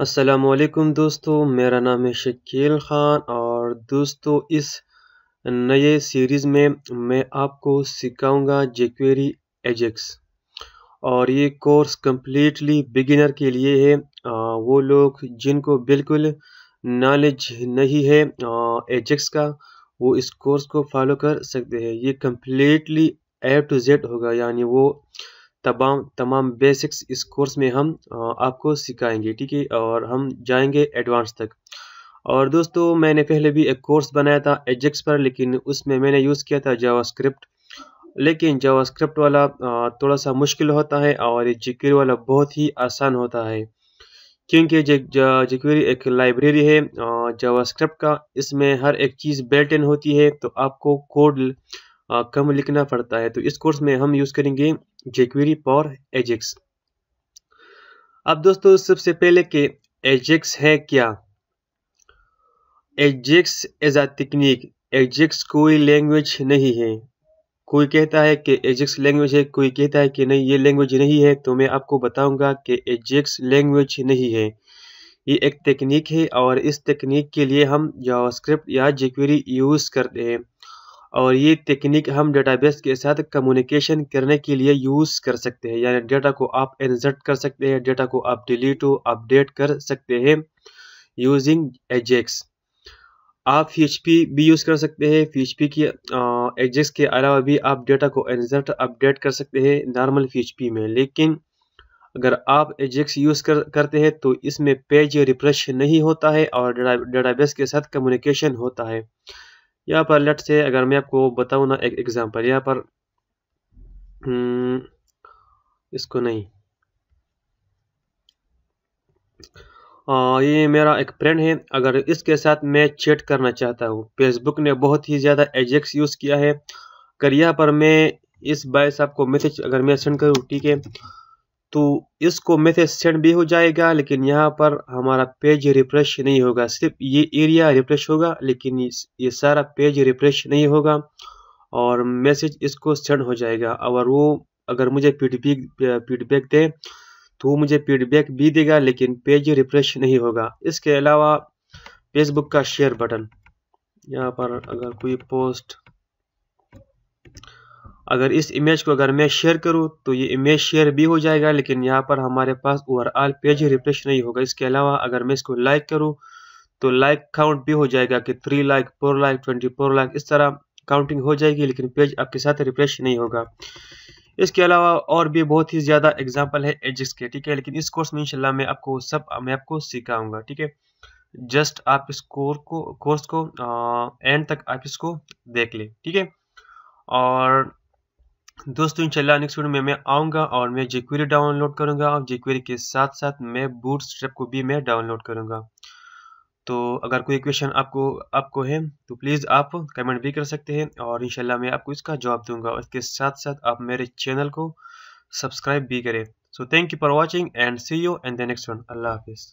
असलकुम दोस्तों मेरा नाम है शकील ख़ान और दोस्तों इस नए सीरीज़ में मैं आपको सिखाऊंगा जेक्वेरी एजेक्स और ये कोर्स कम्प्लीटली बिगिनर के लिए है वो लोग जिनको बिल्कुल नॉलेज नहीं है एजेक्स का वो इस कोर्स को फॉलो कर सकते हैं ये कम्प्लीटली ए टू जेड होगा यानी वो तमाम तमाम बेसिक्स इस कोर्स में हम आपको सिखाएंगे ठीक है और हम जाएंगे एडवांस तक और दोस्तों मैंने पहले भी एक कोर्स बनाया था एजेक्स पर लेकिन उसमें मैंने यूज़ किया था जावास्क्रिप्ट लेकिन जावास्क्रिप्ट वाला थोड़ा सा मुश्किल होता है और ये जिक्र वाला बहुत ही आसान होता है क्योंकि जिक्वेरी एक लाइब्रेरी है जावास्क्रिप्ट का इसमें हर एक चीज़ बेल्ट इन होती है तो आपको कोड कम लिखना पड़ता है तो इस कोर्स में हम यूज़ करेंगे जेक्वेरी पॉर एजेक्स अब दोस्तों सबसे पहले के एजेक्स है क्या एजेक्स एज आ तकनीक एजेक्स कोई लैंग्वेज नहीं है कोई कहता है कि एजेक्स लैंग्वेज है कोई कहता है कि नहीं ये लैंग्वेज नहीं है तो मैं आपको बताऊंगा कि एजेक्स लैंग्वेज नहीं है ये एक तकनीक है और इस तकनीक के लिए हम जावास्क्रिप्ट या जेक्वेरी यूज़ करते हैं और ये टेक्निक हम डेटाबेस के साथ कम्युनिकेशन करने के लिए यूज़ कर सकते हैं यानी डेटा को आप इंसर्ट कर सकते हैं डेटा को आप डिलीट अपडेट कर सकते हैं यूजिंग एजेक्स आप पी भी यूज़ कर सकते हैं पी की एजेक्स के अलावा भी आप डेटा को इंसर्ट अपडेट कर सकते हैं नॉर्मल पी में लेकिन अगर आप एजेक्स यूज़ कर करते हैं तो इसमें पेज रिफ्रेश नहीं होता है और डेटाबेस के साथ कम्युनिकेशन होता है यहाँ पर लेट से अगर मैं आपको बताऊँ ना एक एग्जांपल यहाँ पर हम्म, इसको नहीं आ, ये मेरा एक फ्रेंड है अगर इसके साथ मैं चैट करना चाहता हूँ फेसबुक ने बहुत ही ज़्यादा एजेक्स यूज़ किया है अगर यहाँ पर मैं इस बाय साहब को मैसेज अगर मैं सेंड करूँ ठीक है तो इसको मैसेज सेंड भी हो जाएगा लेकिन यहाँ पर हमारा पेज रिफ्रेश नहीं होगा सिर्फ ये एरिया रिफ्रेश होगा लेकिन ये सारा पेज रिफ्रेश नहीं होगा और मैसेज इसको सेंड हो जाएगा और वो अगर मुझे फीडबैक फीडबैक दे तो मुझे फीडबैक भी देगा लेकिन पेज रिफ्रेश नहीं होगा इसके अलावा फेसबुक का शेयर बटन यहाँ पर अगर कोई पोस्ट अगर इस इमेज को अगर मैं शेयर करूँ तो ये इमेज शेयर भी हो जाएगा लेकिन यहाँ पर हमारे पास ओवरऑल पेज रिफ्रेश नहीं होगा इसके अलावा अगर मैं इसको लाइक करूँ तो लाइक काउंट भी हो जाएगा कि three like four like twenty four like इस तरह काउंटिंग हो जाएगी लेकिन पेज आपके साथ रिफ्रेश नहीं होगा इसके अलावा और भी बहुत ही ज़्यादा एग्जाम्पल है एजिक्स के ठीक है लेकिन इस कोर्स में इनशाला मैं आपको सब मैं आपको सिखाऊंगा ठीक है जस्ट आप इस कोर्स को कोर्स को एंड तक आप इसको देख लें ठीक है और दोस्तों इंशाल्लाह नेक्स्ट वीडियो में मैं आऊँगा और मैं जिक्वेरी डाउनलोड करूँगा और जिक्वेरी के साथ साथ मैं बूट स्ट्रेप को भी मैं डाउनलोड करूँगा तो अगर कोई क्वेश्चन आपको आपको है तो प्लीज़ आप कमेंट भी कर सकते हैं और इंशाल्लाह मैं आपको इसका जवाब दूंगा और इसके साथ साथ आप मेरे चैनल को सब्सक्राइब भी करें so thank you for watching and see you and the next one अल्लाह हाफिज़